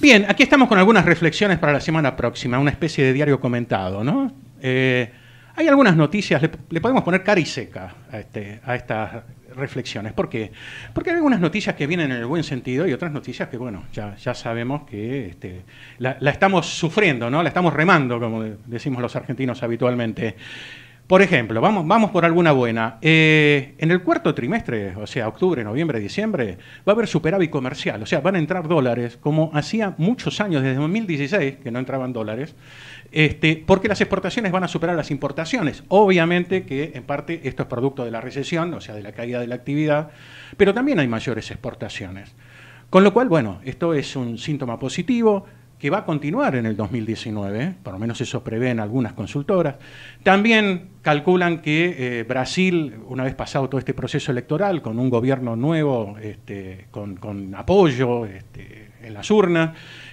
Bien, aquí estamos con algunas reflexiones para la semana próxima, una especie de diario comentado, ¿no? Eh, hay algunas noticias, le, podemos poner cara y seca este, a, estas reflexiones. ¿Por qué? Porque hay algunas noticias que vienen en el buen sentido y otras noticias que, bueno, ya, ya sabemos que este, la, la, estamos sufriendo, ¿no? La estamos remando, como decimos los argentinos habitualmente. Por ejemplo, vamos, vamos por alguna buena. Eh, en el cuarto trimestre, o sea, octubre, noviembre, diciembre, va a haber superávit comercial. O sea, van a entrar dólares, como hacía muchos años, desde 2016, que no entraban dólares, este, porque las exportaciones van a superar las importaciones. Obviamente que en parte esto es producto de la recesión, o sea, de la caída de la actividad, pero también hay mayores exportaciones. Con lo cual, bueno, esto es un síntoma positivo que va a continuar en el 2019, ¿eh? por lo menos eso prevén algunas consultoras. También calculan que eh, Brasil, una vez pasado todo este proceso electoral, con un gobierno nuevo, este, con, apoyo este, en las urnas,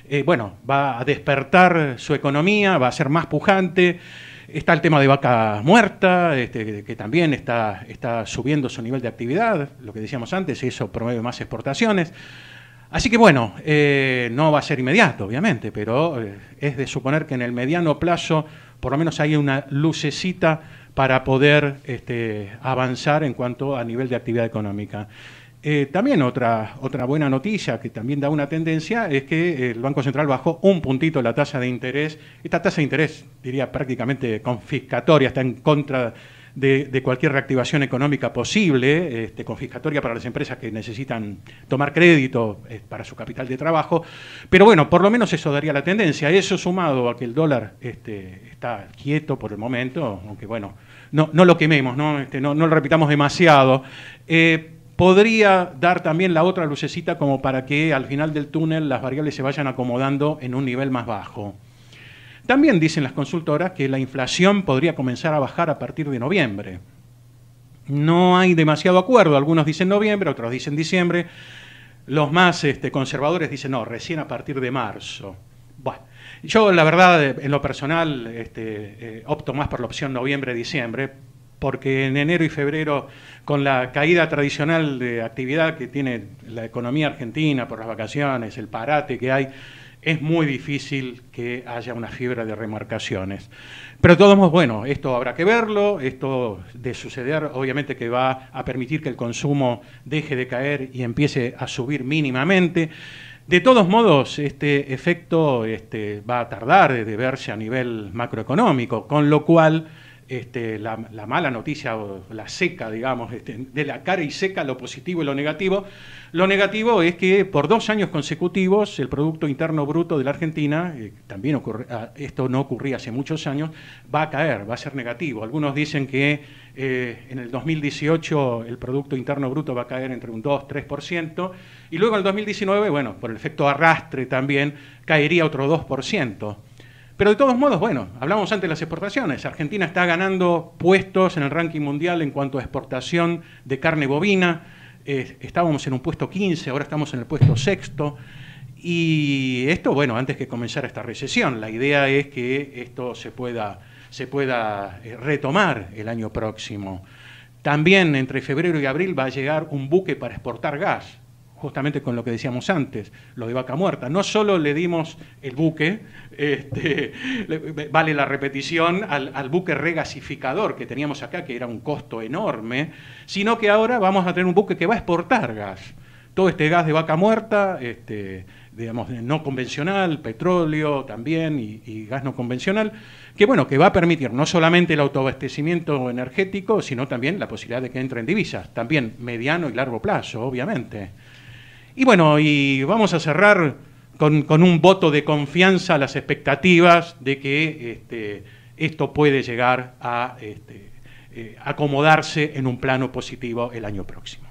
eh, bueno, va a despertar su economía, va a ser más pujante. Está el tema de vaca muerta, este, que también está, está subiendo su nivel de actividad, lo que decíamos antes, eso promueve más exportaciones. Así que bueno, eh, no va a ser inmediato, obviamente, pero eh, es de suponer que en el mediano plazo por lo menos hay una lucecita para poder este, avanzar en cuanto a nivel de actividad económica. Eh, también otra, otra buena noticia que también da una tendencia es que el Banco Central bajó un puntito la tasa de interés. Esta tasa de interés, diría prácticamente confiscatoria, está en contra de, cualquier reactivación económica posible, este, confiscatoria para las empresas que necesitan tomar crédito eh, para su capital de trabajo. Pero bueno, por lo menos eso daría la tendencia. Eso sumado a que el dólar este, está quieto por el momento, aunque bueno, no, lo quememos, este, no, no, lo repitamos demasiado. Eh, podría dar también la otra lucecita como para que al final del túnel las variables se vayan acomodando en un nivel más bajo. También dicen las consultoras que la inflación podría comenzar a bajar a partir de noviembre. No hay demasiado acuerdo, algunos dicen noviembre, otros dicen diciembre, los más este, conservadores dicen no, recién a partir de marzo. Bueno, yo la verdad, en lo personal, este, eh, opto más por la opción noviembre-diciembre, porque en enero y febrero, con la caída tradicional de actividad que tiene la economía argentina por las vacaciones, el parate que hay, es muy difícil que haya una fibra de remarcaciones. Pero todos, bueno, esto habrá que verlo, esto de suceder obviamente que va a permitir que el consumo deje de caer y empiece a subir mínimamente. De todos modos, este efecto este, va a tardar de verse a nivel macroeconómico, con lo cual este, la, mala noticia, la seca, digamos, este, de la cara y seca, lo positivo y lo negativo. Lo negativo es que por dos años consecutivos el Producto Interno Bruto de la Argentina, eh, también ah, esto no ocurría hace muchos años, va a caer, va a ser negativo. Algunos dicen que eh, en el 2018 el Producto Interno Bruto va a caer entre un 2-3%, y luego en el 2019, bueno, por el efecto arrastre también, caería otro 2%. Pero de todos modos, bueno, hablamos antes de las exportaciones. Argentina está ganando puestos en el ranking mundial en cuanto a exportación de carne bovina. Eh, estábamos en un puesto 15, ahora estamos en el puesto sexto. Y esto, bueno, antes que comenzara esta recesión, la idea es que esto se pueda, se pueda eh, retomar el año próximo. También entre febrero y abril va a llegar un buque para exportar gas justamente con lo que decíamos antes, lo de vaca muerta. No solo le dimos el buque, este, vale la repetición, al, buque regasificador que teníamos acá, que era un costo enorme, sino que ahora vamos a tener un buque que va a exportar gas. Todo este gas de vaca muerta, este, digamos, no convencional, petróleo también y, gas no convencional, que bueno, que va a permitir no solamente el autoabastecimiento energético, sino también la posibilidad de que entren divisas, también mediano y largo plazo, obviamente. Y bueno, y vamos a cerrar con, un voto de confianza las expectativas de que este, esto puede llegar a este, eh, acomodarse en un plano positivo el año próximo.